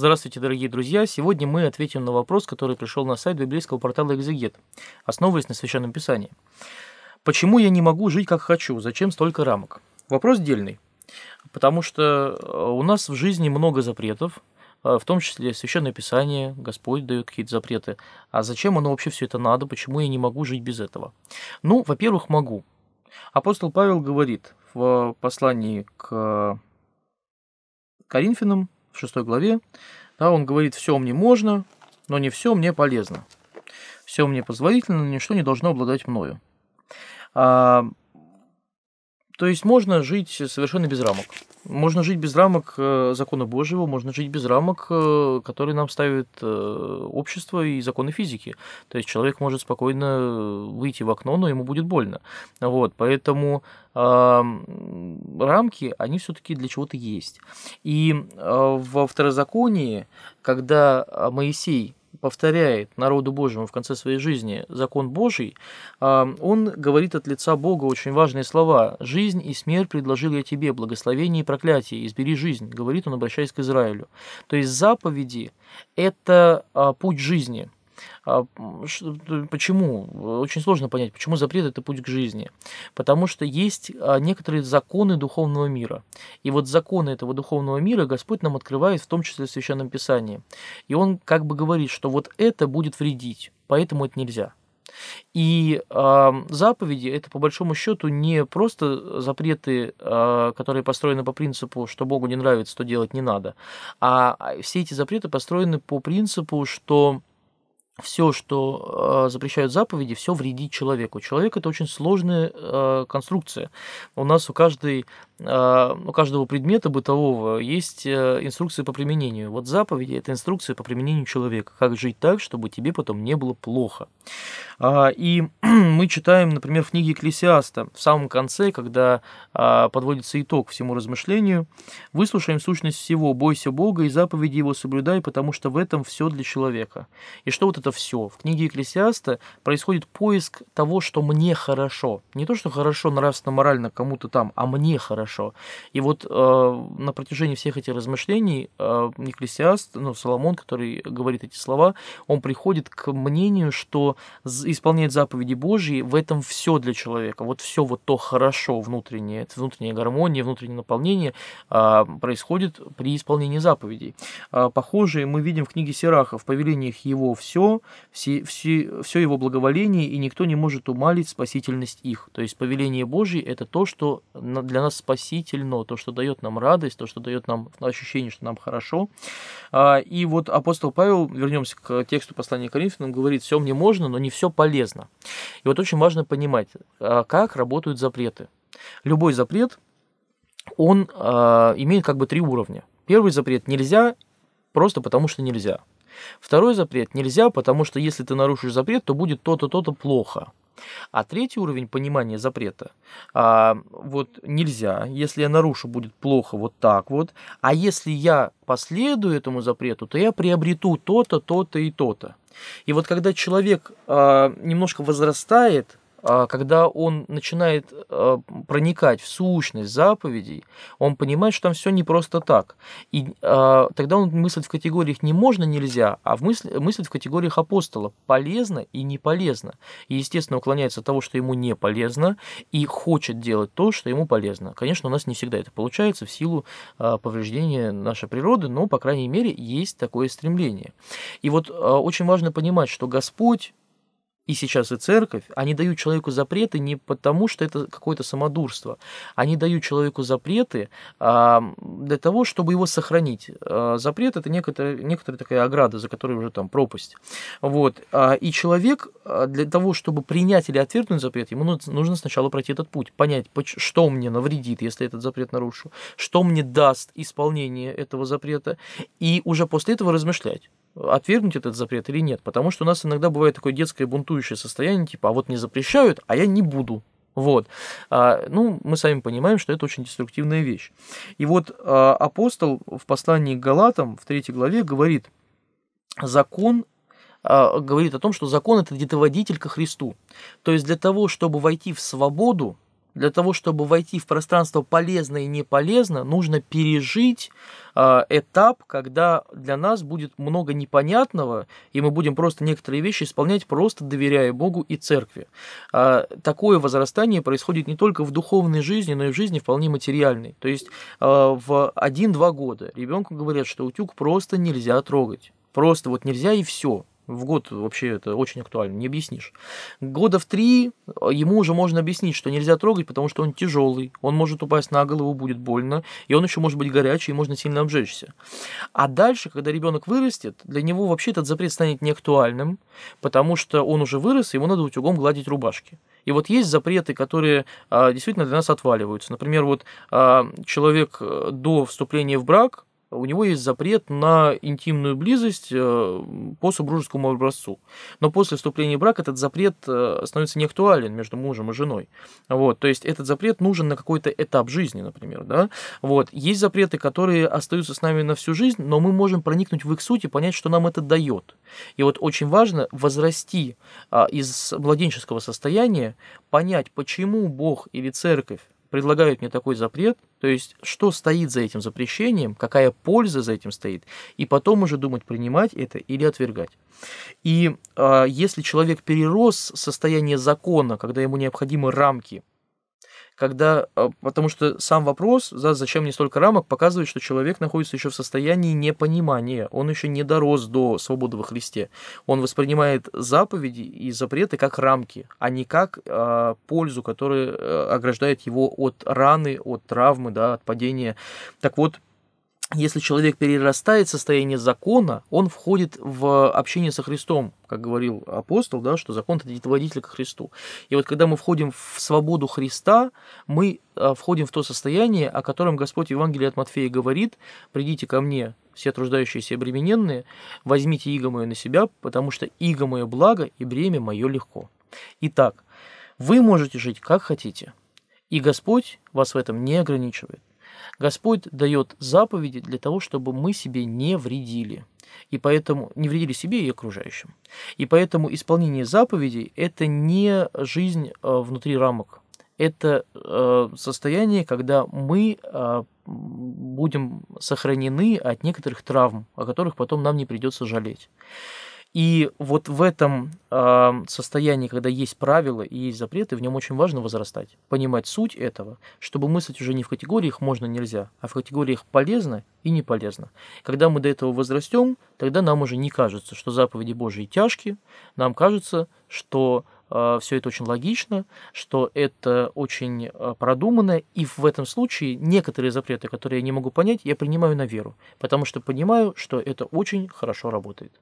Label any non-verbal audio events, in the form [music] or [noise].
Здравствуйте, дорогие друзья! Сегодня мы ответим на вопрос, который пришел на сайт библейского портала «Экзегет», основываясь на Священном Писании. Почему я не могу жить как хочу? Зачем столько рамок? Вопрос дельный, потому что э, у нас в жизни много запретов, э, в том числе Священное Писание, Господь дает какие-то запреты. А зачем оно вообще все это надо? Почему я не могу жить без этого? Ну, во-первых, могу. Апостол Павел говорит в э, послании к Коринфянам, в шестой главе, да, он говорит, все мне можно, но не все мне полезно. Все мне позволительно, но ничто не должно обладать мною. А, то есть можно жить совершенно без рамок. Можно жить без рамок э, закона Божьего, можно жить без рамок, э, которые нам ставит э, общество и законы физики. То есть человек может спокойно выйти в окно, но ему будет больно. Вот, поэтому э, рамки, они все-таки для чего-то есть. И а, во второзаконии, когда а, Моисей повторяет народу Божьему в конце своей жизни закон Божий, а, он говорит от лица Бога очень важные слова. «Жизнь и смерть предложил я тебе, благословение и проклятие, избери жизнь», говорит он, обращаясь к Израилю. То есть заповеди – это а, путь жизни – а, почему? Э, очень сложно понять, почему запрет – это путь к жизни. Потому что есть а, некоторые законы духовного мира. И вот законы этого духовного мира Господь нам открывает, в том числе в Священном Писании. И Он как бы говорит, что вот это будет вредить, поэтому это нельзя. И э, заповеди это по большому счету не просто запреты, э, которые построены по принципу, что Богу не нравится, то делать не надо, а все эти запреты построены по принципу, что все, что э, запрещают заповеди, все вредит человеку. Человек это очень сложная э, конструкция. У нас у каждой а, у каждого предмета бытового есть э, инструкция по применению. Вот заповеди – это инструкция по применению человека, как жить так, чтобы тебе потом не было плохо. А, и [clears throat] мы читаем, например, в книге Экклесиаста, в самом конце, когда а, подводится итог всему размышлению, «Выслушаем сущность всего, бойся Бога и заповеди его соблюдай, потому что в этом все для человека». И что вот это все? В книге Экклесиаста происходит поиск того, что мне хорошо. Не то, что хорошо нравственно-морально кому-то там, а мне хорошо хорошо. И вот э, на протяжении всех этих размышлений э, Екклесиаст, ну, Соломон, который говорит эти слова, он приходит к мнению, что исполнять заповеди Божьи в этом все для человека. Вот все вот то хорошо внутреннее, внутренняя гармония, внутреннее наполнение э, происходит при исполнении заповедей. Э, а, похожие мы видим в книге Сираха, в повелениях его все, все, все, все его благоволение, и никто не может умалить спасительность их. То есть повеление Божье – это то, что для нас спасительно спасительно, то, что дает нам радость, то, что дает нам ощущение, что нам хорошо. А, и вот апостол Павел, вернемся к тексту послания к Коринфянам, говорит, все мне можно, но не все полезно. И вот очень важно понимать, а, как работают запреты. Любой запрет, он а, имеет как бы три уровня. Первый запрет нельзя просто потому, что нельзя. Второй запрет нельзя, потому что если ты нарушишь запрет, то будет то-то, то-то плохо. А третий уровень понимания запрета, а, вот нельзя, если я нарушу, будет плохо вот так вот, а если я последую этому запрету, то я приобрету то-то, то-то и то-то. И вот когда человек а, немножко возрастает, а когда он начинает а, проникать в сущность заповедей, он понимает, что там все не просто так. И а, тогда он мыслит в категориях не можно, нельзя, а в мысль, мыслит в категориях апостола полезно и не полезно. И, естественно, уклоняется от того, что ему не полезно, и хочет делать то, что ему полезно. Конечно, у нас не всегда это получается в силу повреждения нашей природы, но, по крайней мере, есть такое стремление. И вот очень важно понимать, что Господь и сейчас и церковь, они дают человеку запреты не потому, что это какое-то самодурство. Они дают человеку запреты а, для того, чтобы его сохранить. А, запрет это некоторая, некоторая такая ограда, за которой уже там пропасть. Вот. А, и человек а, для того, чтобы принять или отвергнуть запрет, ему нужно сначала пройти этот путь, понять, что мне навредит, если этот запрет нарушу, что мне даст исполнение этого запрета, и уже после этого размышлять отвергнуть этот запрет или нет. Потому что у нас иногда бывает такое детское бунтующее состояние, типа, а вот не запрещают, а я не буду. Вот. А, ну, мы сами понимаем, что это очень деструктивная вещь. И вот а, апостол в послании к Галатам в третьей главе говорит, закон а, говорит о том, что закон – это детоводитель ко Христу. То есть для того, чтобы войти в свободу, для того, чтобы войти в пространство полезно и не полезно, нужно пережить э, этап, когда для нас будет много непонятного, и мы будем просто некоторые вещи исполнять, просто доверяя Богу и церкви. Э, такое возрастание происходит не только в духовной жизни, но и в жизни вполне материальной. То есть э, в 1-2 года ребенку говорят, что утюг просто нельзя трогать. Просто вот нельзя и все в год вообще это очень актуально, не объяснишь. Года в три э, ему уже можно объяснить, что нельзя трогать, потому что он тяжелый, он может упасть на голову, будет больно, и он еще может быть горячий, и можно сильно обжечься. А дальше, когда ребенок вырастет, для него вообще этот запрет станет неактуальным, потому что он уже вырос, и ему надо утюгом гладить рубашки. И вот есть запреты, которые а, действительно для нас отваливаются. Например, вот а, человек до вступления в брак у него есть запрет на интимную близость э, по супружескому образцу. Но после вступления в брак этот запрет э, становится неактуален между мужем и женой. Вот, то есть этот запрет нужен на какой-то этап жизни, например. Да? Вот, есть запреты, которые остаются с нами на всю жизнь, но мы можем проникнуть в их суть и понять, что нам это дает. И вот очень важно возрасти а, из младенческого состояния, понять, почему Бог или церковь предлагают мне такой запрет, то есть что стоит за этим запрещением, какая польза за этим стоит, и потом уже думать, принимать это или отвергать. И э, если человек перерос состояние закона, когда ему необходимы рамки, когда, э, потому что сам вопрос, да, зачем мне столько рамок, показывает, что человек находится еще в состоянии непонимания, он еще не дорос до свободы во Христе. Он воспринимает заповеди и запреты как рамки, а не как э, пользу, которая э, ограждает его от раны, от травмы, да, от падения. Так вот, если человек перерастает состояние закона, он входит в а, общение со Христом, как говорил апостол, да, что закон – это водитель к Христу. И вот когда мы входим в свободу Христа, мы а, входим в то состояние, о котором Господь в Евангелии от Матфея говорит «Придите ко мне, все труждающиеся и обремененные, возьмите иго мое на себя, потому что иго мое благо и бремя мое легко». Итак, вы можете жить как хотите, и Господь вас в этом не ограничивает. Господь дает заповеди для того, чтобы мы себе не вредили. И поэтому не вредили себе и окружающим. И поэтому исполнение заповедей – это не жизнь э, внутри рамок. Это э, состояние, когда мы э, будем сохранены от некоторых травм, о которых потом нам не придется жалеть. И вот в этом э, состоянии, когда есть правила и есть запреты, в нем очень важно возрастать, понимать суть этого, чтобы мыслить уже не в категориях можно нельзя, а в категориях полезно и не полезно. Когда мы до этого возрастем, тогда нам уже не кажется, что заповеди Божьи тяжкие, нам кажется, что э, а, все это очень логично, что это очень э, а, продумано, и в этом случае некоторые запреты, которые я не могу понять, я принимаю на веру, потому что понимаю, что это очень хорошо работает.